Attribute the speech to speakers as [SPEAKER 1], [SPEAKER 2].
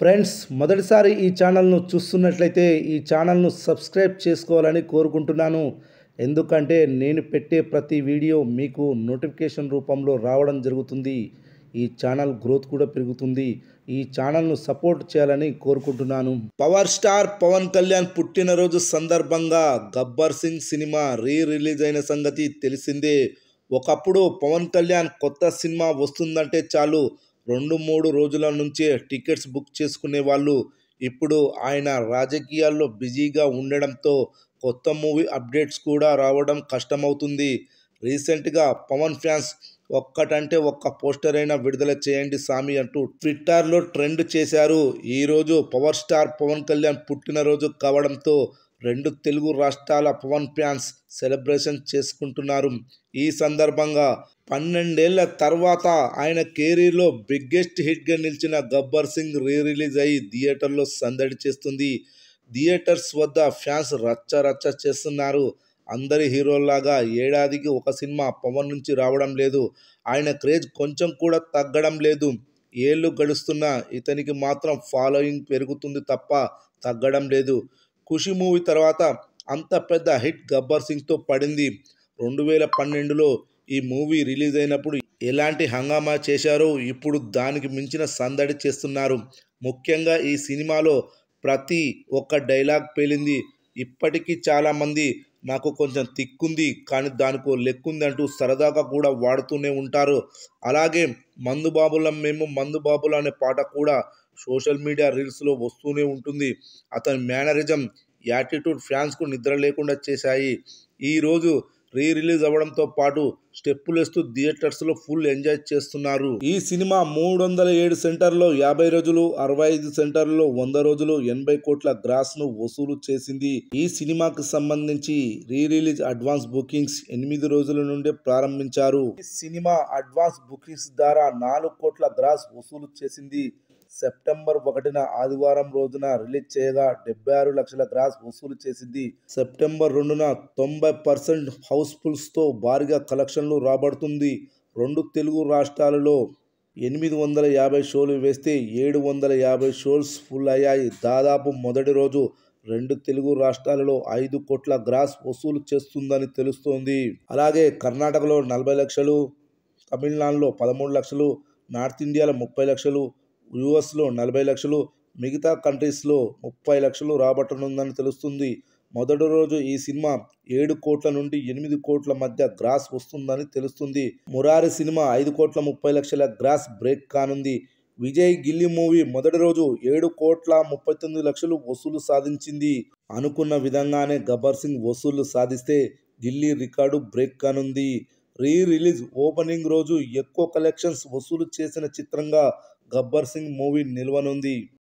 [SPEAKER 1] friends మొదటిసారి ఈ ఛానల్ను చూస్తున్నట్లయితే ఈ ఛానల్ను సబ్స్క్రైబ్ చేసుకోవాలని కోరుకుంటున్నాను ఎందుకంటే నేను పెట్టే ప్రతి వీడియో మీకు నోటిఫికేషన్ రూపంలో రావడం జరుగుతుంది ఈ ఛానల్ గ్రోత్ కూడా పెరుగుతుంది ఈ ఛానల్ను సపోర్ట్ చేయాలని కోరుకుంటున్నాను పవర్ స్టార్ పవన్ కళ్యాణ్ పుట్టినరోజు సందర్భంగా గబ్బర్ సింగ్ సినిమా రీ రిలీజ్ అయిన సంగతి తెలిసిందే ఒకప్పుడు పవన్ కళ్యాణ్ కొత్త సినిమా వస్తుందంటే చాలు రెండు మూడు రోజుల నుంచే టికెట్స్ బుక్ చేసుకునే వాళ్ళు ఇప్పుడు ఆయన రాజకీయాల్లో బిజీగా ఉండడంతో కొత్త మూవీ అప్డేట్స్ కూడా రావడం కష్టమవుతుంది రీసెంట్గా పవన్ ఫ్యాన్స్ ఒక్కటంటే ఒక్క పోస్టర్ అయినా విడుదల చేయండి సామి అంటూ ట్విట్టర్లో ట్రెండ్ చేశారు ఈరోజు పవర్ స్టార్ పవన్ కళ్యాణ్ పుట్టినరోజు కావడంతో రెండు తెలుగు రాష్ట్రాల పవన్ ఫ్యాన్స్ సెలబ్రేషన్ చేసుకుంటున్నారు ఈ సందర్భంగా పన్నెండేళ్ల తర్వాత ఆయన కెరీర్లో బిగ్గెస్ట్ హిట్గా నిలిచిన గబ్బర్ సింగ్ రీ రిలీజ్ అయ్యి థియేటర్లో సందడి చేస్తుంది థియేటర్స్ వద్ద ఫ్యాన్స్ రచ్చ రచ్చ చేస్తున్నారు అందరి హీరోల్లాగా ఏడాదికి ఒక సినిమా పవన్ నుంచి రావడం లేదు ఆయన క్రేజ్ కొంచెం కూడా తగ్గడం లేదు ఏళ్ళు గడుస్తున్నా ఇతనికి మాత్రం ఫాలోయింగ్ పెరుగుతుంది తప్ప తగ్గడం లేదు ఖుషి మూవీ తర్వాత అంత పెద్ద హిట్ గబ్బర్ సింగ్తో పడింది రెండు వేల పన్నెండులో ఈ మూవీ రిలీజ్ అయినప్పుడు ఎలాంటి హంగామా చేశారో ఇప్పుడు దానికి మించిన సందడి చేస్తున్నారు ముఖ్యంగా ఈ సినిమాలో ప్రతి ఒక్క డైలాగ్ పేలింది ఇప్పటికీ చాలామంది నాకు కొంచెం తిక్కుంది కానీ దానికో లెక్కుంది అంటూ సరదాగా కూడా వాడుతూనే ఉంటారు అలాగే మందుబాబులం మేము మందుబాబుల అనే పాట కూడా సోషల్ మీడియా రీల్స్లో వస్తూనే ఉంటుంది అతని మేనరిజం యాటిట్యూడ్ ఫ్యాన్స్కు నిద్ర లేకుండా చేశాయి ఈరోజు రీ రిలీజ్ అవ్వడంతో పాటు స్టెప్పులు వేస్తూ థియేటర్స్లో ఫుల్ ఎంజాయ్ చేస్తున్నారు ఈ సినిమా మూడు వందల ఏడు సెంటర్లో యాభై రోజులు అరవై ఐదు సెంటర్లో వంద రోజులు ఎనభై కోట్ల ను వసూలు చేసింది ఈ సినిమాకు సంబంధించి రీ రిలీజ్ అడ్వాన్స్ బుకింగ్స్ ఎనిమిది రోజుల నుండి ప్రారంభించారు ఈ సినిమా అడ్వాన్స్ బుకింగ్స్ ద్వారా నాలుగు కోట్ల గ్రాస్ వసూలు చేసింది సెప్టెంబర్ ఒకటిన ఆదివారం రోజున రిలీజ్ చేయగా డెబ్బై ఆరు లక్షల గ్రాస్ వసూలు చేసింది సెప్టెంబర్ రెండున తొంభై పర్సెంట్ హౌస్ఫుల్స్తో భారీగా కలెక్షన్లు రాబడుతుంది రెండు తెలుగు రాష్ట్రాలలో ఎనిమిది వందల యాభై షోలు వేస్తే ఏడు వందల యాభై షోల్స్ ఫుల్ అయ్యాయి దాదాపు మొదటి రోజు రెండు తెలుగు రాష్ట్రాలలో ఐదు కోట్ల గ్రాస్ వసూలు చేస్తుందని తెలుస్తోంది అలాగే కర్ణాటకలో నలభై లక్షలు తమిళనాడులో పదమూడు లక్షలు నార్త్ ఇండియాలో ముప్పై లక్షలు యూఎస్లో నలభై లక్షలు మిగతా కంట్రీస్లో ముప్పై లక్షలు రాబట్టనుందని తెలుస్తుంది మొదటి రోజు ఈ సినిమా ఏడు కోట్ల నుండి ఎనిమిది కోట్ల మధ్య గ్రాస్ వస్తుందని తెలుస్తుంది మురారి సినిమా ఐదు కోట్ల ముప్పై లక్షల గ్రాస్ బ్రేక్ కానుంది విజయ్ గిల్లి మూవీ మొదటి రోజు ఏడు కోట్ల ముప్పై తొమ్మిది లక్షలు వసూలు సాధించింది అనుకున్న విధంగానే గబ్బర్ సింగ్ వసూళ్లు సాధిస్తే గిల్లీ రికార్డు బ్రేక్ కానుంది రీ రిలీజ్ ఓపెనింగ్ రోజు ఎక్కువ కలెక్షన్స్ వసూలు చేసిన చిత్రంగా గబ్బర్ సింగ్ మూవీ నిల్వనుంది